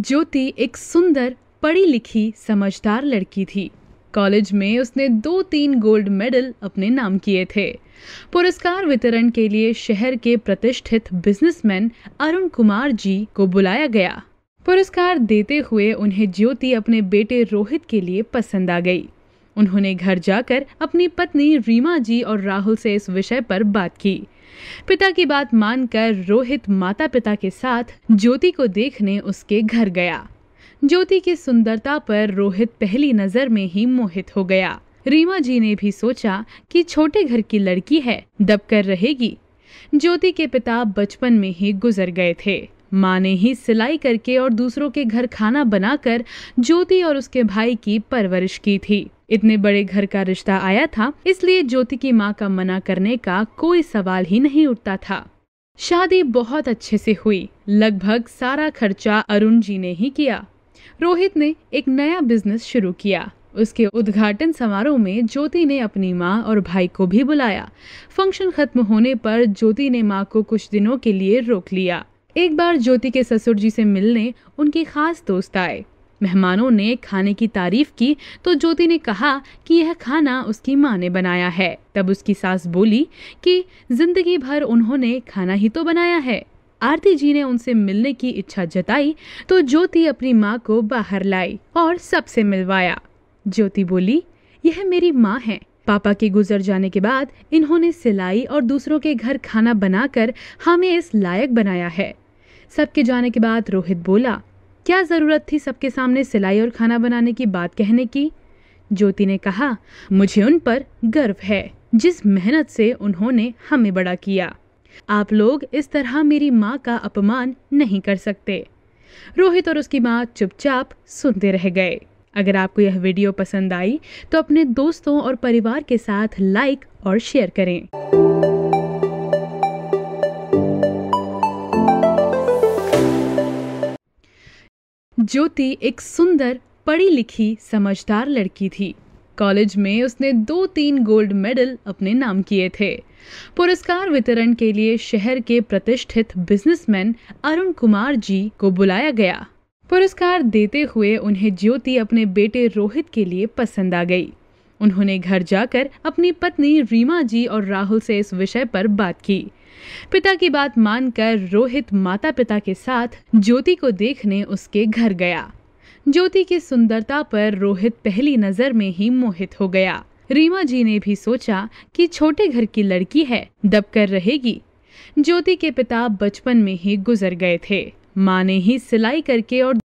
ज्योति एक सुंदर पढ़ी लिखी समझदार लड़की थी कॉलेज में उसने दो तीन गोल्ड मेडल अपने नाम किए थे पुरस्कार वितरण के लिए शहर के प्रतिष्ठित बिजनेसमैन अरुण कुमार जी को बुलाया गया पुरस्कार देते हुए उन्हें ज्योति अपने बेटे रोहित के लिए पसंद आ गई उन्होंने घर जाकर अपनी पत्नी रीमा जी और राहुल से इस विषय पर बात की पिता की बात मानकर रोहित माता पिता के साथ ज्योति को देखने उसके घर गया ज्योति की सुंदरता पर रोहित पहली नजर में ही मोहित हो गया रीमा जी ने भी सोचा कि छोटे घर की लड़की है दबकर रहेगी ज्योति के पिता बचपन में ही गुजर गए थे माँ ने ही सिलाई करके और दूसरों के घर खाना बनाकर ज्योति और उसके भाई की परवरिश की थी इतने बड़े घर का रिश्ता आया था इसलिए ज्योति की माँ का मना करने का कोई सवाल ही नहीं उठता था शादी बहुत अच्छे से हुई लगभग सारा खर्चा अरुण जी ने ही किया रोहित ने एक नया बिजनेस शुरू किया उसके उद्घाटन समारोह में ज्योति ने अपनी माँ और भाई को भी बुलाया फंक्शन खत्म होने पर ज्योति ने माँ को कुछ दिनों के लिए रोक लिया एक बार ज्योति के ससुर जी से मिलने उनके खास दोस्त आए मेहमानों ने खाने की तारीफ की तो ज्योति ने कहा कि यह खाना उसकी माँ ने बनाया है तब उसकी सास बोली कि जिंदगी भर उन्होंने खाना ही तो बनाया है आरती जी ने उनसे मिलने की इच्छा जताई तो ज्योति अपनी माँ को बाहर लाई और सबसे मिलवाया ज्योति बोली यह मेरी माँ है पापा के गुजर जाने के बाद इन्होंने सिलाई और दूसरों के घर खाना बनाकर हमें इस लायक बनाया है सबके जाने के बाद रोहित बोला क्या ज़रूरत थी सबके सामने सिलाई और खाना बनाने की बात कहने की ज्योति ने कहा मुझे उन पर गर्व है जिस मेहनत से उन्होंने हमें बड़ा किया आप लोग इस तरह मेरी माँ का अपमान नहीं कर सकते रोहित और उसकी माँ चुपचाप सुनते रह गए अगर आपको यह वीडियो पसंद आई तो अपने दोस्तों और परिवार के साथ लाइक और शेयर करें ज्योति एक सुंदर पढ़ी लिखी समझदार लड़की थी कॉलेज में उसने दो तीन गोल्ड मेडल अपने नाम किए थे पुरस्कार वितरण के लिए शहर के प्रतिष्ठित बिजनेसमैन अरुण कुमार जी को बुलाया गया पुरस्कार देते हुए उन्हें ज्योति अपने बेटे रोहित के लिए पसंद आ गई उन्होंने घर जाकर अपनी पत्नी रीमा जी और राहुल से इस विषय पर बात की पिता की बात मानकर रोहित माता पिता के साथ ज्योति को देखने उसके घर गया ज्योति की सुंदरता पर रोहित पहली नजर में ही मोहित हो गया रीमा जी ने भी सोचा कि छोटे घर की लड़की है दबकर रहेगी ज्योति के पिता बचपन में ही गुजर गए थे माँ ने ही सिलाई करके और